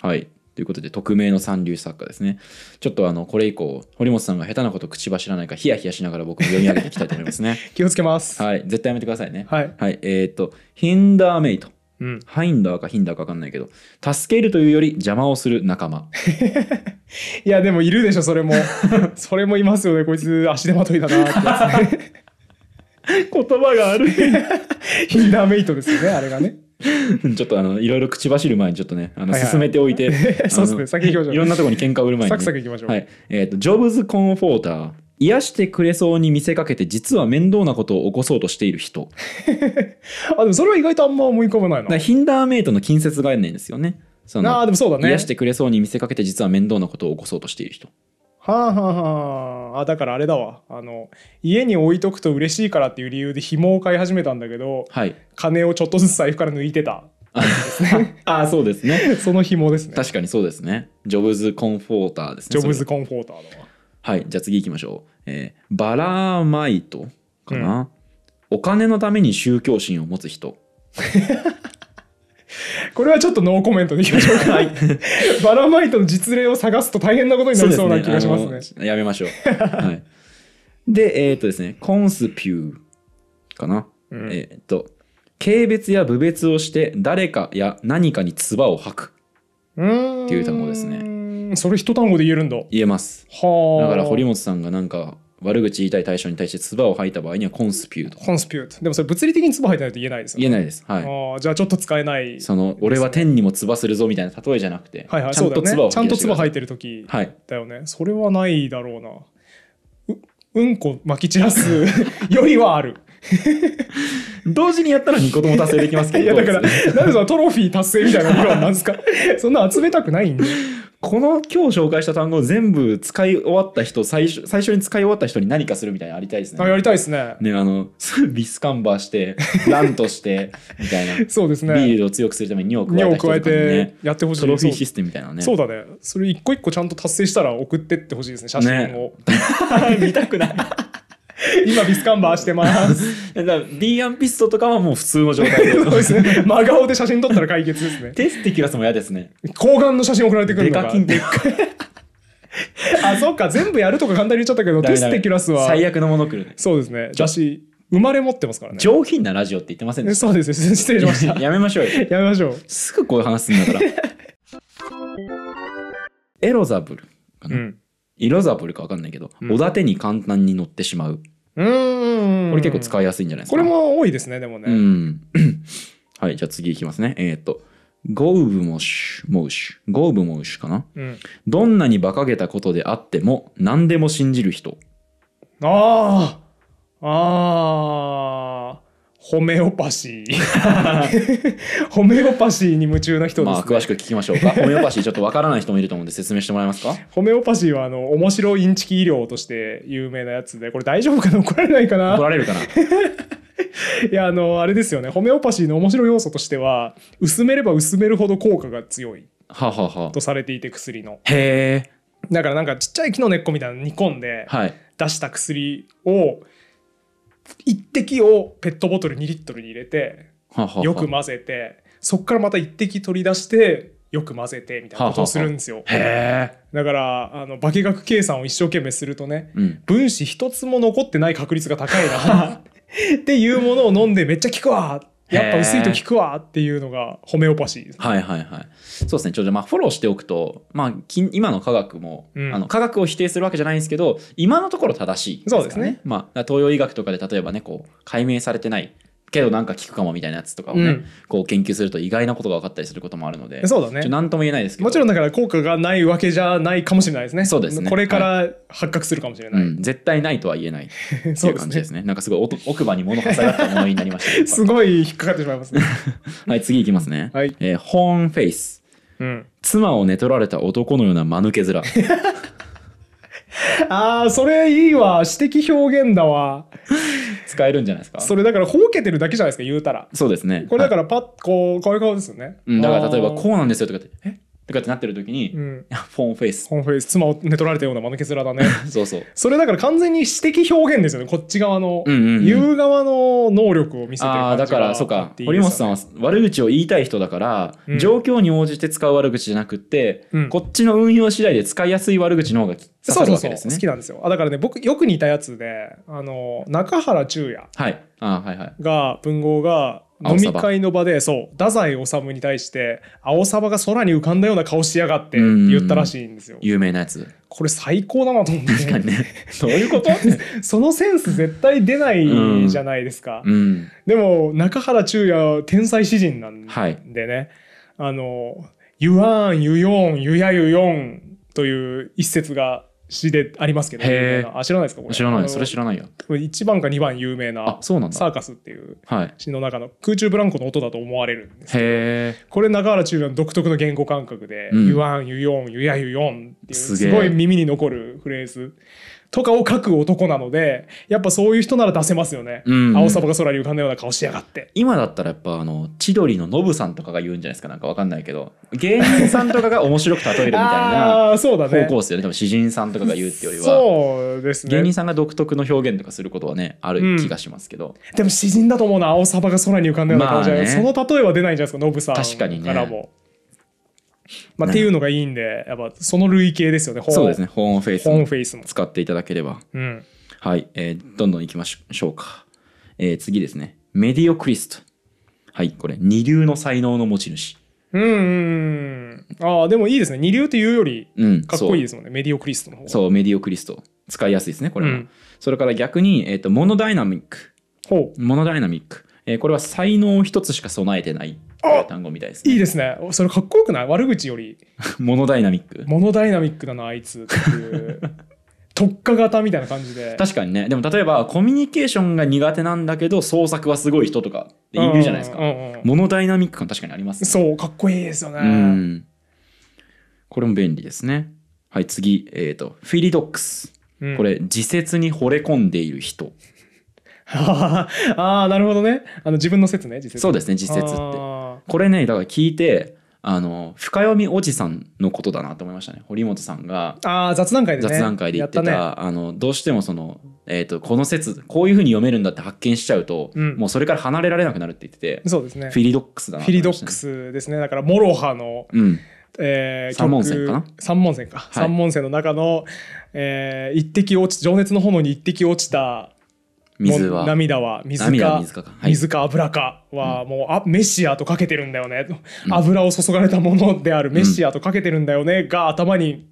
はいということで、匿名の三流作家ですね。ちょっとあの、これ以降、堀本さんが下手なこと口走らないか、ヒヤヒヤしながら僕も読み上げていきたいと思いますね。気をつけます。はい。絶対やめてくださいね。はい。はい、えっ、と、ヒンダーメイト。うん、ハインダーかヒンダーか分かんないけど助けるというより邪魔をする仲間 いやでもいるでしょそれも それもいますよねこいつ足手まといだなって、ね、言葉があるヒンダーメイトですよねあれがね ちょっとあのいろいろ口走る前にちょっとねあの進めておいて、はいはい、そうですね先いきまいろんなところに喧嘩を売る前に、ね、サクサクいきましょう、はいえーと、ジョブズ・コンフォーター癒してくれそうに見せかけて実は面倒なことを起こそうとしている人 あでもそれは意外とあんま思い浮かばないなヒンダーメイトの近接概念ですよねそのあでもそうだね癒してくれそうに見せかけて実は面倒なことを起こそうとしている人はあはあはあ。あ、だからあれだわ。あの、家に置いとくと嬉しいからっていう理由で紐を買い始めたんだけど、はい、金をちょっとずつ財布から抜いてた。あ あ、そうですね。その紐ですね。確かにそうですね。ジョブズコンフォーターですね。ジョブズコンフォーターだわ。はい、じゃあ次行きましょう。えー、バラマイトかな、うん、お金のために宗教心を持つ人。これはちょっとノーコメントでいきましょうか、はい、バラマイトの実例を探すと大変なことになりそうな気がしますね、ね、やめましょう、はい、でえー、っとですねコンスピューかな、うん、えっと軽蔑や侮蔑をして誰かや何かに唾を吐くっていう単語ですねそれ一単語で言えるんだ言えますだから堀本さんがなんか悪口言いたい対象に対して唾を吐いた場合にはコンスピュートコンスピュートでもそれ物理的に唾吐いてないと言えないですよね言えないですはいああじゃあちょっと使えない、その俺は天にも唾するぞみたいな例えじゃなくて、はいはいちゃんと唾をそうだよね、ちゃん吐と唾吐いてる時はいだよねそれはないだろうなううんこ撒き散らすよりはある 同時にやったら2個とも達成できますけいやだからなんでそのトロフィー達成みたいな理論なんですか そんな集めたくないんでこの今日紹介した単語全部使い終わった人最初最初に使い終わった人に何かするみたいなのありたいですねあやりたいですねねあの ビスカンバーして ランとしてみたいなそうですねビールを強くするために尿を加えた人とえてやってほしいトロフィーシステムみたいなねそうだねそれ一個一個ちゃんと達成したら送ってってほしいですね写真を、ね、見たくない 今ビスカンバーしてます だから B アンピストとかはもう普通の状態で ですね真顔で写真撮ったら解決ですねテスティキュラスも嫌ですね睾丸の写真送られてくるのがでかきでっかあそっか全部やるとか簡単に言っちゃったけどテスティキュラスは最悪のものくるねそうですねだし生まれ持ってますからね上品なラジオって言ってませんでしたそうです失礼しましたやめましょうよやめましょうすぐこういう話すんだからエロザブルかな、うん、イロザブルか分かんないけど、うん、おだてに簡単に乗ってしまううんこれ結構使いやすいんじゃないですかこれも多いですねでもね はいじゃあ次いきますねえー、っとゴウブモシュ、モシュ、ゴウブモシュかな、うん、どんなに馬鹿げたことであっても、何でも信じる人。ああああホメオパシー ホメオパシーに夢中な人です、ね、まあ詳しく聞きましょうか ホメオパシーちょっとわからない人もいると思うんで説明してもらえますかホメオパシーはあの面白インチキ医療として有名なやつでこれ大丈夫かな怒られないかな怒られるかな いやあのあれですよねホメオパシーの面白要素としては薄めれば薄めるほど効果が強いとされていて薬の、へえだからなんかちっちゃい木の根っこみたいなの煮込んで出した薬を、一滴をペットボトル2リットルに入れてよく混ぜてそこからまた一滴取り出してよく混ぜてみたいなことをするんですよ。だからあの化学計算を一生懸命するとね、分子一つも残ってない確率が高いなっていうものを飲んでめっちゃ効くわやっぱ薄いと効くわっていうのがホメオパシーです、ね、はいはいはいそうですねちょっとまあフォローしておくと、まあ、今の科学も、うん、あの科学を否定するわけじゃないんですけど今のところ正しいです、ね、そうですね、まあ、東洋医学とかで例えばねこう解明されてないけどなんか聞くかもみたいなやつとかをね、うんこう研究すると意外なことが分かったりすることもあるのでそうだね何とも言えないですけどもちろんだから効果がないわけじゃないかもしれないですね。そうですねこれから発覚するかもしれない。うん、絶対ないとは言えないってそいうです感ねじですね なんかすごい奥歯に物が下がったものになりましたすごい引っかかってしまいますね。はい次いきますね、はいえーホーンフェイスうん、妻を寝取られた男のような間抜け面 ああそれいいわ指摘表現だわ。使えるんじゃないですかそれだからほうけてるだけじゃないですか言うたらそうですねこれだからパッこうこういう顔ですよね、だから例えばこうなんですよとかって「えとかってなってる時に、うん、フォンフェイス。フォンフェイス。妻を寝取られたような間抜け面だね。そうそう。それだから完全に私的表現ですよね。こっち側の、うんうんうん、言う側の能力を見せてる感じあだから、そうか。堀本さんは悪口を言いたい人だから、うん、状況に応じて使う悪口じゃなくて、うん、こっちの運用次第で使いやすい悪口の方が刺さるわけですね。そうそうそう好きなんですよ。あだからね、僕よく似たやつで、あの、中原中也。はい。あはいはい。が、文豪が、飲み会の場でそう太宰治に対して「青サバが空に浮かんだような顔しやがって」って言ったらしいんですよ。有名なやつこれ最高だなと思って、確かにね、どういうこと そのセンス絶対出ないじゃないですか、うんうん、でも中原中也天才詩人なんでね「はい、あのゆわんゆよんゆやゆよん」という一節が詩でありますけど、へあ知らないですかこれ知らないそれ知らないや1番か2番有名なそうなんだサーカスっていう詩の中の空中ブランコの音だと思われるんですけどへえこれ中原中也の独特の言語感覚で「ゆわんゆよんゆやゆよん」っていうすごい耳に残るフレーズとかを書く男なのでやっぱそういう人なら出せますよね、うん、青サバが空に浮かんだような顔しやがって今だったらやっぱあの千鳥のノブさんとかが言うんじゃないですかなんかわかんないけど芸人さんとかが面白く例えるみたいな ああ、そうだね方向ですよね多分詩人さんとかが言うってよりはそうですね芸人さんが独特の表現とかすることはねある気がしますけど、うん、でも詩人だと思うな青サバが空に浮かんだような顔じゃない、まあね、その例えは出ないんじゃないですかノブさん確かにねまあ、っていうのがいいんでやっぱその類型ですよねそうですねホームフェイスホームフェイスも使っていただければ、うん、はい、えー、どんどんいきましょうか、えー、次ですねメディオクリストはいこれ二流の才能の持ち主うんうんああでもいいですね二流というよりかっこいいですもんね、うん、メディオクリストの方そうメディオクリスト使いやすいですねこれは、うん、それから逆に、えーと、モノダイナミックモノダイナミック、えー、これは才能一つしか備えてない単語みたいです、ね、いいですねそれかっこよくない悪口より モノダイナミックモノダイナミックだなあいつっていう特化型みたいな感じで確かにねでも例えばコミュニケーションが苦手なんだけど創作はすごい人とかいるじゃないですか、うんうん、モノダイナミック感確かにあります、ね、そうかっこいいですよね、うん、これも便利ですねはい次えっ、ー、とフィリドックス、うん、これ自説に惚れ込んでいる人 ああなるほどねあの自分の説ね自説そうですね自説ってこれねだから聞いてあの深読みおじさんのことだなと思いましたね堀本さんがああ雑談会で、ね、雑談会で言ってた、ね、あのどうしてもその、えーと、とこの説こういうふうに読めるんだって発見しちゃうと、うん、もうそれから離れられなくなるって言っててそうです、ね、フィリドックスだな、ね、フィリドックスですねだからモロハの、うんえー、三門線かな三門線か、はい、三門線の中の、えー、一滴落ち情熱の炎に一滴落ちた水は涙は水か水かはい、水か油かはもう、あメシアとかけてるんだよね、うん、油を注がれたものであるメシアとかけてるんだよね、が頭に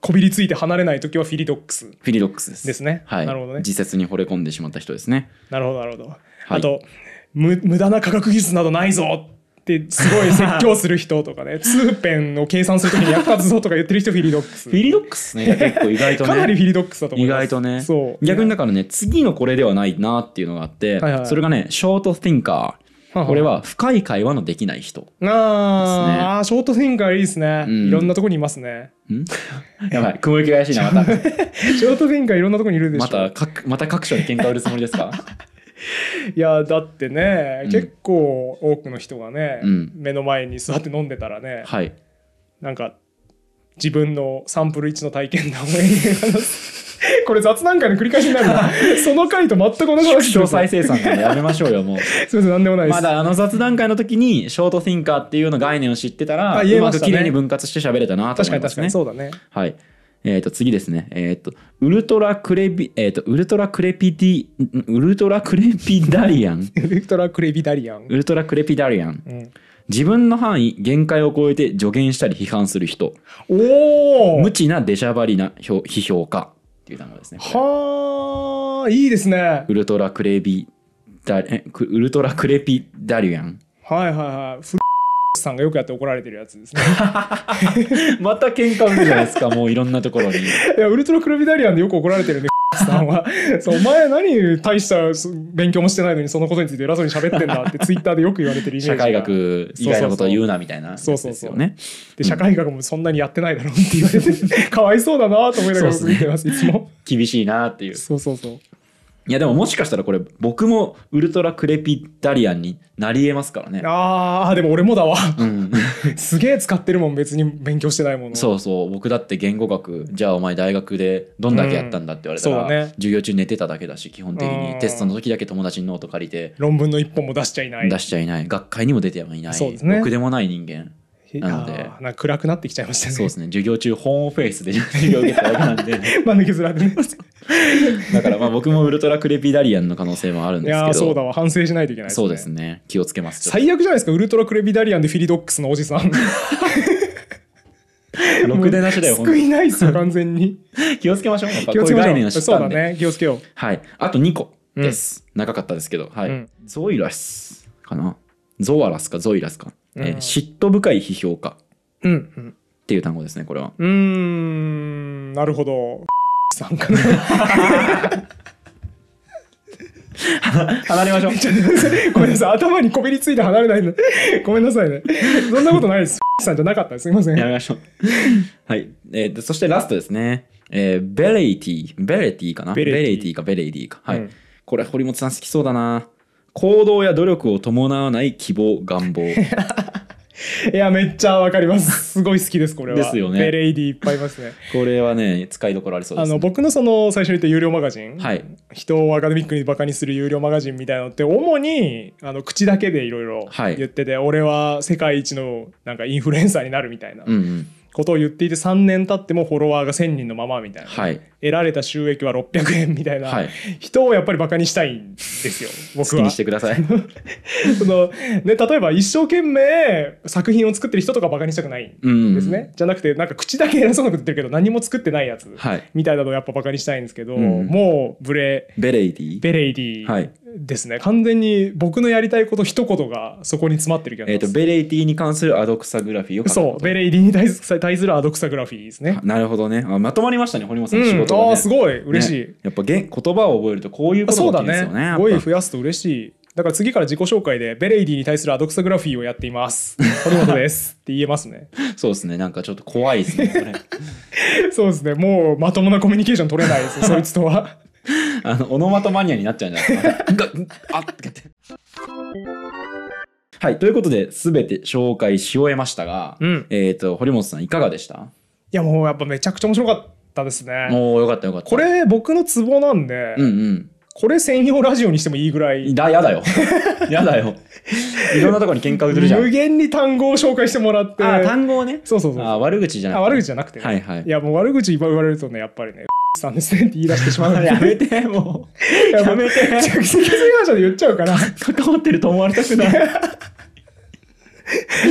こびりついて離れない時はフィリドックス、フィリドックスですですね、はい、なるほどね自説に惚れ込んでしまった人ですねなるほどなるほど、はい、あと無無駄な科学技術などないぞってすごい説教する人とかねツーペンを計算するときに役立つぞとか言ってる人フィリドックスフィリドックスね結構意外とねかなりフィリドックスだと思い意外とねそう逆にだからね次のこれではないなっていうのがあって、はいはい、それがねショートスティンカーこれは深い会話のできない人、ね、ああショートティンカーいいですね、うん、いろんなとこにいますね やばい雲行きが怪しいなまた ショートティンカーいろんなとこにいるでしょまたまた各所に喧嘩売るつもりですか いやだってね、うん、結構多くの人がね、うん、目の前に座って飲んでたらね、はい、なんか自分のサンプル1の体験談を これ雑談会の繰り返しになるな その回と全く同じ話詳細生産からやめましょうよもうすみません何でもないですまだあの雑談会の時にショートィンカーっていうの概念を知ってたらうまくれいに分割して喋れたなと思いますね確かに確かにそうだねはいえっ、ー、と、次ですね。えっ、ー、と、ウルトラクレビ、えっ、ー、と、ウルトラクレピディ、ウルトラクレピダリアン。ウルトラクレピダリアン。ウルトラクレピダリアン。うん自分の範囲限界を超えて助言したり批判する人おお無知な出しゃばりな批評家っていう単語ですねはあいいですねウルトラクレビダウルトラクレピダリアンはいはいはいさんがよくやって怒られてるやつですね また喧嘩売るじゃないですかもういろんなところにいやウルトラクルビダリアンでよく怒られてるんで さんはそうお前何大した勉強もしてないのにそのことについて偉そうに喋ってんだってツイッターでよく言われてるイメージ社会学以外のことを言うなみたいな、ね、そうそうそうねで社会学もそんなにやってないだろうって言われて、かわいそうだなと思いながらいてます、ね、いつも 厳しいなっていうそうそうそういやでももしかしたらこれ僕もウルトラクレピダリアンになりえますからねああでも俺もだわ、うん、すげえ使ってるもん別に勉強してないもんそうそう僕だって言語学じゃあお前大学でどんだけやったんだって言われたら、うんね、授業中寝てただけだし基本的にテストの時だけ友達にノート借りて論文の一本も出しちゃいない出しちゃいない学会にも出てはいない、ね、僕でもない人間なのでな暗くなってきちゃいましたねそうですね授業中ホームフェイスで授業受けたわけなんで まあ抜けづらくね だからまあ僕もウルトラクレピダリアンの可能性もあるんですけどいやそうだわ反省しないといけない、ね、そうですね気をつけます最悪じゃないですかウルトラクレピダリアンでフィリドックスのおじさん ろくでなしだよ、救いないですよ、完全に。気をつけましょう。やっぱこういう概念そうだね、気をつけよう。はい。あと2個です。うん、長かったですけど、はい。うん、ゾイラスかな。ゾアラスか、ゾイラスか。えー、嫉妬深い批評家っていう単語ですねこれはうんなるほどさんかな離れましょう ごめんなさい頭にこびりついて離れないのごめんなさいねそんなことないですさんじゃなかったすいませんやめましょうはい、えー、そしてラストですね、えー、ベレイティベレイティかなベレイティかベレイティかはい、うん、これ堀本さん好きそうだな行動や努力を伴わない希望願望 いやめっちゃわかります すごい好きですこれはですよねベレイディいっぱいいますねこれはね使いどころありそうです、ね、あの僕のその最初に言った有料マガジン、はい、人をアカデミックにバカにする有料マガジンみたいなのって主にあの口だけでいろいろ言ってて、はい、俺は世界一のなんかインフルエンサーになるみたいな、うんうんことを言っていて3年経ってもフォロワーが1,000人のままみたいな、はい、得られた収益は600円みたいな、はい、人をやっぱりバカにしたいんですよ僕は。好きにしてください その、ね、例えば一生懸命作品を作ってる人とかバカにしたくないんですね、うんじゃなくてなんか口だけ偉そうなこと言ってるけど何も作ってないやつみたいなのをやっぱバカにしたいんですけど、はい、もうブレベレイディベレイディはい、ですね完全に僕のやりたいこと一言がそこに詰まってる気がします、えと、ベレイティに関するアドクサグラフィーをそうベレイティに対するアドクサグラフィーですね なるほどねあまとまりましたね堀本さん、の仕事、ね、あすごい嬉しい、ね、やっぱ言葉を覚えるとこういうことがんですよね語彙、増やすと嬉しいだから次から自己紹介でベレイディに対するアドクサグラフィーをやっています。堀本です って言えますね。そうですね。なんかちょっと怖いですね。そうですね。もうまともなコミュニケーション取れないです。そいつとは。あの、オノマトマニアになっちゃうんじゃないか。あっって。はい、ということで、全て紹介し終えましたが、うん、えっ、と、堀本さん、いかがでしたいや、もうやっぱめちゃくちゃ面白かったですね。もうよかったよかった。これ、僕のツボなんで、うんうん、これ専用ラジオにしてもいいぐらい。だ、やだよ。やだよ。いろんなとこに喧嘩売ってるじゃん。無限に単語を紹介してもらって。あ、単語をね。そうそうそう。あ、悪口じゃなくて。悪口じゃなくて、ね、はいはい。いや、もう悪口言われるとね、やっぱりね、さんですねって言い出してしまうやめて、もう。やめて。直接反射で言っちゃうから。関わってると思われたくない。ちょっ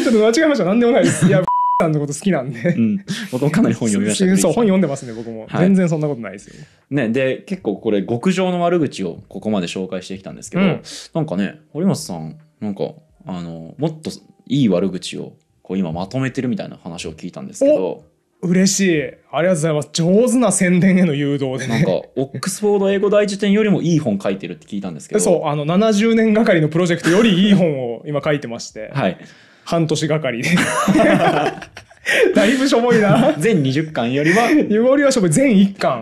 と間違えました。なんでもないです。いや、さんのこと好きなんでうん。僕もかなり本読みました、ね、そう、本読んでますね、僕も、はい。全然そんなことないですよ。ね、で、結構これ、極上の悪口をここまで紹介してきたんですけど、うん、なんかね、堀本さん、なんか、あの、もっといい悪口を、こう今まとめてるみたいな話を聞いたんですけど、嬉しい。ありがとうございます。上手な宣伝への誘導で、ね、なんか、オックスフォード英語大辞典よりもいい本書いてるって聞いたんですけど。そう、あの、70年がかりのプロジェクトよりいい本を今書いてまして。はい。半年がかりで。だいぶしょぼいな。全20巻よりは。よりはしょぼい。全1巻。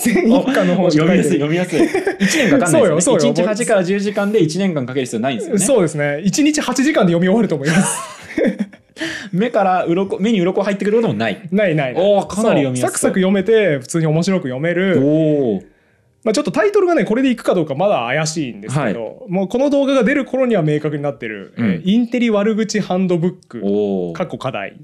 全1巻の本読みやすい、読みやすい。1年かかんないですよ、ね。1 日8から10時間で1年間かける必要ないんですよね。そうですね。1日8時間で読み終わると思います。目から鱗目に鱗入ってくることもないないないないおかなり読みやすいサクサク読めて普通に面白く読めるおおまあ、ちょっとタイトルがねこれでいくかどうかまだ怪しいんですけど、はい、もうこの動画が出る頃には明確になってる、うん、インテリ悪口ハンドブック過去課題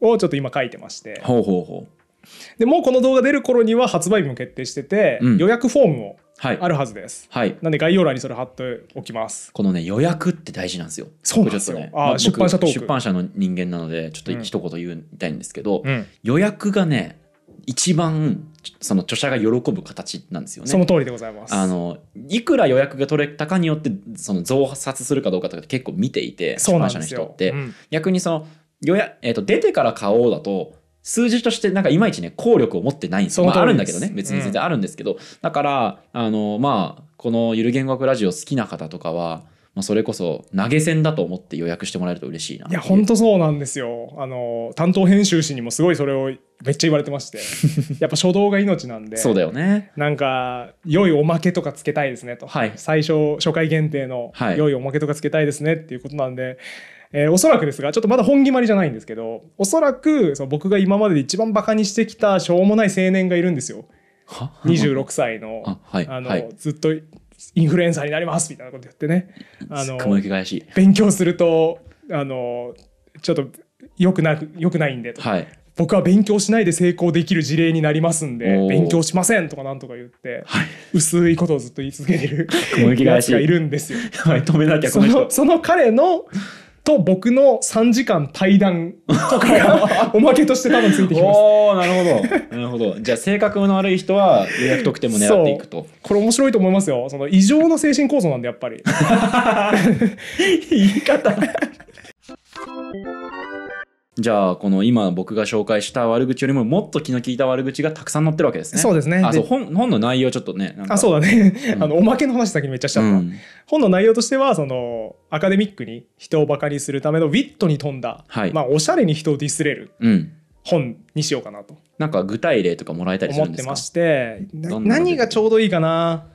をちょっと今書いてまして、ほうほうほうでもうこの動画出る頃には発売日も決定してて、うん、予約フォームをはい、あるはずです、はい、なんで概要欄にそれ貼っておきますこのね予約って大事なんですよそうなんですよ、ね、あ、まあ、出版社出版社の人間なのでちょっと一言言いたいんですけど、うん、予約がね一番その著者が喜ぶ形なんですよね。その通りでございます。あのいくら予約が取れたかによってその増刷するかどうかとか結構見ていて、出版社の人って、うん、逆にその予約えっ、ー、と出てから買おうだと数字としてなんかいまいちね効力を持ってないんですよ、まあ、あるんだけどね別に全然あるんですけど、うん、だからあのまあこの「ゆる言語学ラジオ」好きな方とかは、まあ、それこそ投げ銭だと思って予約してもらえると嬉しいないや本当そうなんですよあの担当編集士にもすごいそれをめっちゃ言われてまして やっぱ初動が命なんでそうだよねなんか良いおまけとかつけたいですねと、はい、最初初回限定の良いおまけとかつけたいですねっていうことなんで、はいえー、おそらくですが、ちょっとまだ本決まりじゃないんですけど、おそらくその僕が今までで一番バカにしてきたしょうもない青年がいるんですよ。26歳の、はい、あの、はい、ずっとインフルエンサーになりますみたいなこと言ってね。あの勉強すると、あの、ちょっとよくなく、よくないんでと。はい僕は勉強しないで成功できる事例になりますんで勉強しませんとかなんとか言って、はい、薄いことをずっと言い続けてる友 達がいるんですよ。はい、止めなきゃその彼のと僕の3時間対談とかがおまけとして多分ついてきます。おなるほどなるほどじゃあ性格の悪い人は予約特典も狙っていくとこれ面白いと思いますよその異常の精神構造なんでやっぱり 言い方じゃあこの今僕が紹介した悪口よりももっと気の利いた悪口がたくさん載ってるわけですね。そうですね。あそう本本の内容ちょっとね。あそうだね。うん、あのおまけの話先にめっちゃしちゃった。うん、本の内容としてはそのアカデミックに人をバカにするためのウィットに富んだ、はい、まあおしゃれに人をディスれる本にしようかなと。うん、なんか具体例とかもらえたりするんですか。思ってまして何がちょうどいいかな。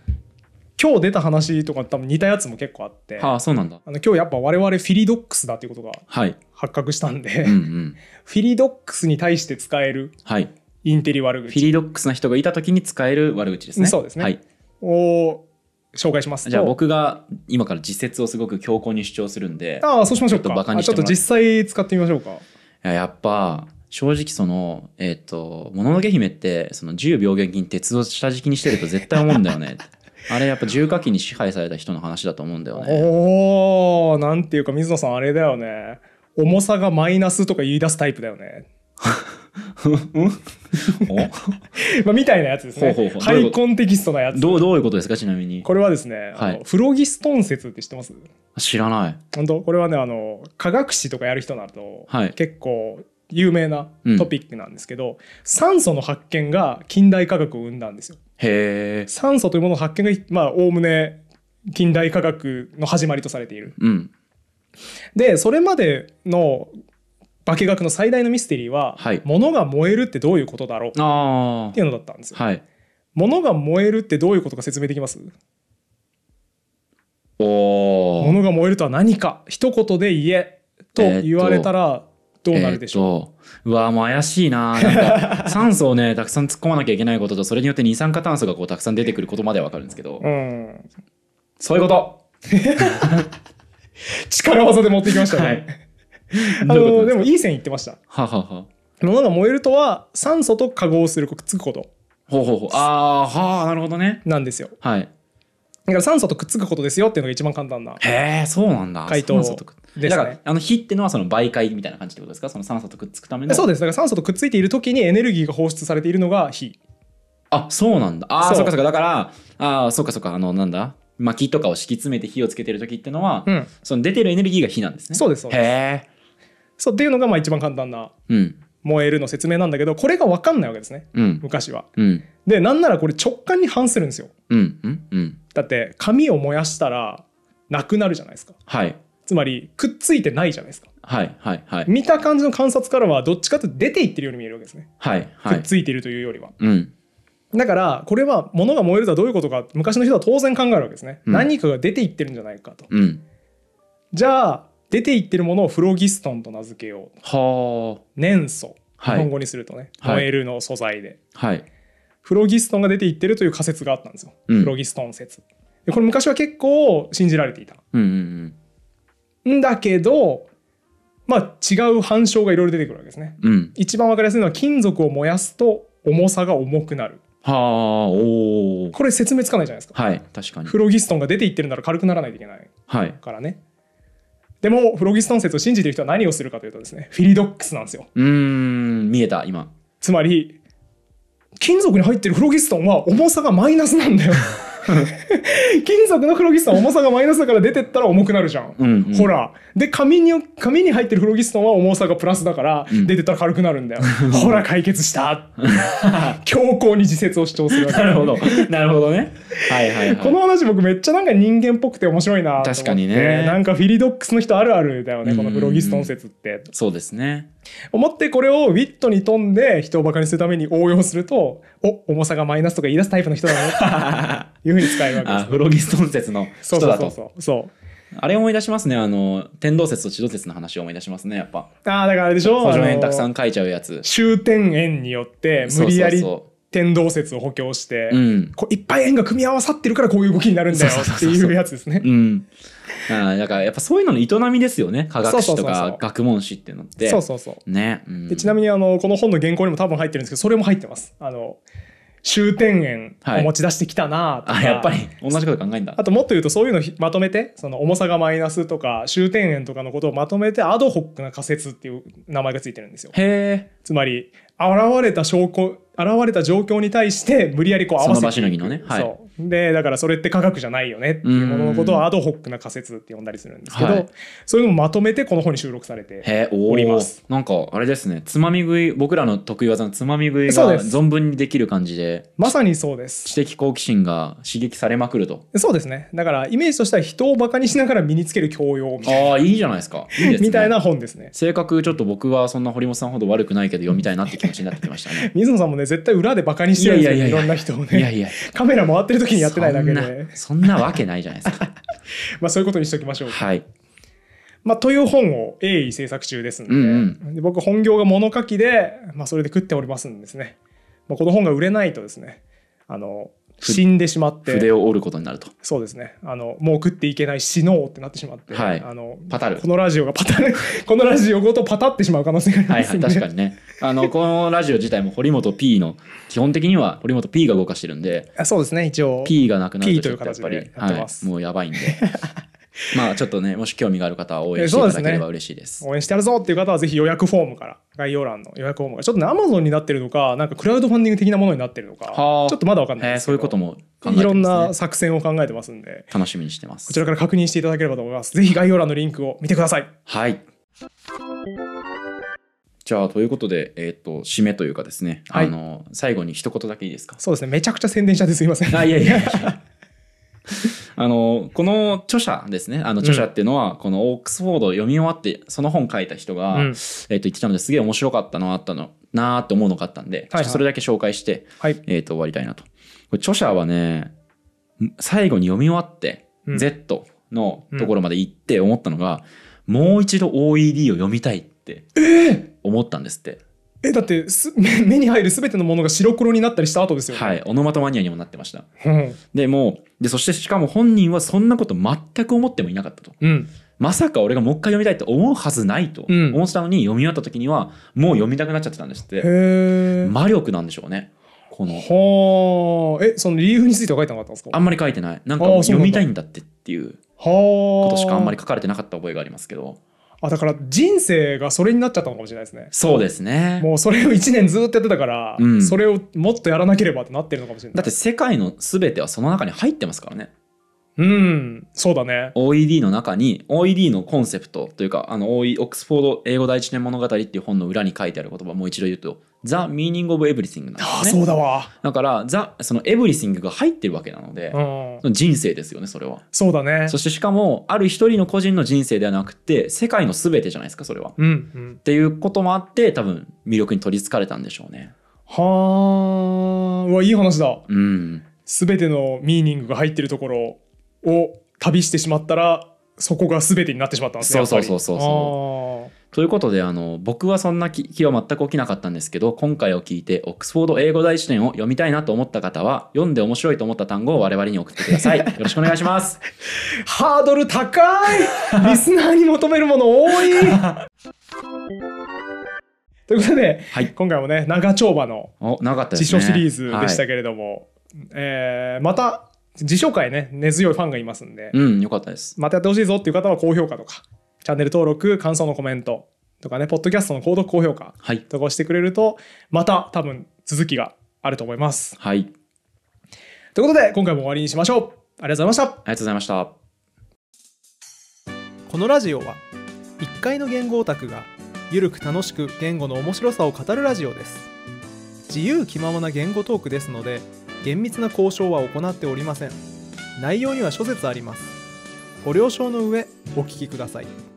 今日出た話とか多分似たやつも結構あって、はあ、そうなんだあの今日やっぱ我々フィリドックスだっていうことが発覚したんで、はいうんうん、フィリドックスに対して使えるインテリ悪口、はい、フィリドックスな人がいた時に使える悪口ですねそうですね、はい、を紹介しますじゃあ僕が今から実説をすごく強硬に主張するんでああそうしましょうかちょっとバカにしてちょっと実際使ってみましょうかいややっぱ正直その、えっ、ー、と、もののけ姫って、その10秒減金鉄道下敷きにしてると絶対思うんだよね。あれやっぱ重火器に支配された人の話だと思うんだよね。おーなんていうか水野さんあれだよね重さがマイナスとか言い出すタイプだよね。まあみたいなやつですね。ハイコンテキストなやつ。どうどういうことですかちなみに。これはですね、はい、フロギストン説って知ってます？知らない。本当これはねあの科学史とかやる人など、はい、結構有名なトピックなんですけど、うん、酸素の発見が近代科学を生んだんですよ。へ酸素というものの発見がまあおおむね近代科学の始まりとされている。うん、でそれまでの化学の最大のミステリーは、はい、物が燃えるってどういうことだろうっていうのだったんですよ。はい、物が燃えるってどういうことか説明できますお物が燃えるとは何か一言で言えと言われたら、えーどうなるでしょう、えー、うわもう怪しいななんか酸素をねたくさん突っ込まなきゃいけないこととそれによって二酸化炭素がこうたくさん出てくることまでは分かるんですけど、うん、そういうこと 力技で持ってきましたね、はい、あのでもいい線いってましたははは物が燃えるとは酸素と化合するくっつくことほうほうほうああはあなるほどねなんですよはいだから酸素とくっつくことですよっていうのが一番簡単なへえそうなんだです、ね、だからあの火ってのはその媒介みたいな感じってことですかその酸素とくっつくためのそうですだから酸素とくっついている時にエネルギーが放出されているのが火あそうなんだああそうかそうかだからああそうかそうかあのなんだ薪とかを敷き詰めて火をつけてる時ってのは、うん、その出てるエネルギーが火なんですねそうですそうですへえそうっていうのがまあ一番簡単な、うん、燃えるの説明なんだけどこれが分かんないわけですね、うん、昔は、うん、でなんならこれ直感に反するんですよ、うんうんうん、だって紙を燃やしたらなくなるじゃないですか、はい、つまりくっついてないじゃないですか、はいはいはい、見た感じの観察からはどっちかと出ていってるように見えるわけですね、はいはい、くっついてるというよりは、うん、だからこれは物が燃えるとはどういうことか昔の人は当然考えるわけですね、うん、何かが出ていってるんじゃないかと、うん、じゃあ出ていってるものをフロギストンと名付けようはあ。粘素、はい、日本語にするとね、はい、燃えるの素材で、はい、フロギストンが出ていってるという仮説があったんですよ、うん、フロギストン説でこれ昔は結構信じられていた、うん、うん、だけどまあ違う反証がいろいろ出てくるわけですね、うん、一番わかりやすいのは金属を燃やすと重さが重くなるはあおこれ説明つかないじゃないですかはい確かにフロギストンが出ていってるなら軽くならないといけないからね、でもフロギストン説を信じてる人は何をするかというとですねフィリドックスなんですようん見えた今つまり金属に入ってるフロギストンは重さがマイナスなんだよ 金属のフロギストン重さがマイナスだから出てったら重くなるじゃん、うんうん、ほらで紙に紙に入ってるフロギストンは重さがプラスだから出てったら軽くなるんだよ、うん、ほら解決した 強硬に自説を主張するわけなるほどなるほどねはいはい、はい、この話僕めっちゃなんか人間っぽくて面白いな確かにねなんかフィリドックスの人あるあるだよねこのフロギストン説って、うんうん、そうですね思ってこれをウィットに飛んで人をバカにするために応用すると、お、重さがマイナスとか言い出すタイプの人だなって いうふうに使えるわけです、ねフロギストン説の人だと。そうそうそうそう。あれ思い出しますね。あの、天動説と地動説の話を思い出しますね、やっぱ。ああ、だからあれでしょ補助円たくさん書いちゃうやつ。終点円によって無理やり天動説を補強して、うん、こういっぱい円が組み合わさってるからこういう動きになるんだよっていうやつですね。うん。あだからやっぱそういうのの営みですよね科学史とか学問史っていうのってそうそうそうね、うん、でちなみにあのこの本の原稿にも多分入ってるんですけどそれも入ってますあの終点円を持ち出してきたなとか、はい、やっぱり同じこと考えんだ あともっと言うとそういうのまとめてその重さがマイナスとか終点円とかのことをまとめてアドホックな仮説っていう名前がついてるんですよへえつまり現れた証拠現れた状況に対して 無理やりこう合わせてそのの、ねはい、でだからそれって科学じゃないよねっていうもののことをアドホックな仮説って呼んだりするんですけど、はい、そういうのをまとめてこの本に収録されておりますなんかあれですねつまみ食い僕らの得意技のつまみ食いが存分にできる感じでまさにそうです知的好奇心が刺激されまくるとそうですねだからイメージとしては人をバカにしながら身につける教養みたいなあいいじゃないですか、いいでね、みたいな本ですね性格ちょっと僕はそんな堀本さんほど悪くないけど読みたいなって気持ちになってきましたね 水野さんもねね絶対裏でバカにしてるんですよいろんな人をねいやいやカメラ回ってる時にやってないだけでそんなわけないじゃないですか まあそういうことにしときましょうはいまあ、という本を鋭意制作中ですんでうんうん、で僕本業が物書きで、まあ、それで食っておりますんですね、まあ、この本が売れないとですねあの死んでしまって筆を折ることになるとそうですねあのもう食っていけない死のうってなってしまって、はい、あのパタるこのラジオがパタる このラジオごとパタってしまう可能性がありますね、はい、確かにねあのこのラジオ自体も堀本 P の基本的には堀本 P が動かしてるんであそうですね一応 P がなくなるとやっぱり、はい、もうやばいんで まあちょっとねもし興味がある方は応援していただければ嬉しいです、ね、応援してやるぞっていう方はぜひ予約フォームから概要欄の予約フォームちょっとねアマゾンになってるのかなんかクラウドファンディング的なものになってるのかちょっとまだ分かんないですけそういうことも、ね、いろんな作戦を考えてますんで楽しみにしてますこちらから確認していただければと思いますぜひ概要欄のリンクを見てくださいはいじゃあということで、えーと、と締めというかですね、はい、あの最後に一言だけいいですかそうですねめちゃくちゃ宣伝者ですいませんあいやいやいやあのこの著者ですねあの著者っていうのは、このオックスフォードを読み終わってその本書いた人が、えー、と言ってたのですげえ面白かったなあったのなあって思うのがあったんで、それだけ紹介して、はいえー、と終わりたいなと。著者はね最後に読み終わって、うん、Z のところまで行って思ったのが、うん、もう一度 OED を読みたいって思ったんですって。えーえだってす 目に入る全てのものが白黒になったりした後ですよね、はいオノマトマニアにもなってました、うんでもでそしてしかも本人はそんなこと全く思ってもいなかったとうんまさか俺がもう一回読みたいと思うはずないとうん思ってたのに読み終わった時にはもう読みたくなっちゃってたんですっへてえ魔力なんでしょうねこのはあえその理由について書いてなかったんですかあんまり書いてないなんかもう読みたいんだってっていうことしかあんまり書かれてなかった覚えがありますけどあだから人生がそれになっちゃったのかもしれないですねそうですねもうそれを1年ずっとやってたから、うん、それをもっとやらなければってなってるのかもしれないだって世界の全てはその中に入ってますからねうん、そうだね。OED の中に、OED のコンセプトというか、あの、o オックスフォード英語第一年物語っていう本の裏に書いてある言葉、もう一度言うと、The meaning of everything なんですね。ああ、そうだわ。だから、the、その everything が入ってるわけなので、うん、人生ですよね、それは。そうだね。そしてしかも、ある一人の個人の人生ではなくて、世界の全てじゃないですか、それは。うん、うん、っていうこともあって、多分、魅力に取りつかれたんでしょうね。はあ、うわ、いい話だ。うん。全てのミーニングが入ってるところを旅してしまったらそこが全てになってしまったんですね。そうそうそうそうということであの僕はそんな気は全く起きなかったんですけど今回を聞いてオックスフォード英語大辞典を読みたいなと思った方は読んで面白いと思った単語を我々に送ってください。よろしくお願いします。ハードル高い リスナーに求めるもの多い ということで、はい、今回もね長丁場の辞書シリーズでしたけれども、ははい、えー、また自称界ね、根強いファンがいますんで、うん、よかったです。またやってほしいぞっていう方は高評価とか、チャンネル登録、感想のコメントとかね、ポッドキャストの購読、高評価とかをしてくれると、はい、また多分続きがあると思います。はい。ということで、今回も終わりにしましょう。ありがとうございました。ありがとうございました。このラジオは、1階の言語オタクが、ゆるく楽しく言語の面白さを語るラジオです。自由気ままな言語トークですので、厳密な交渉は行っておりません内容には諸説ありますご了承の上お聞きください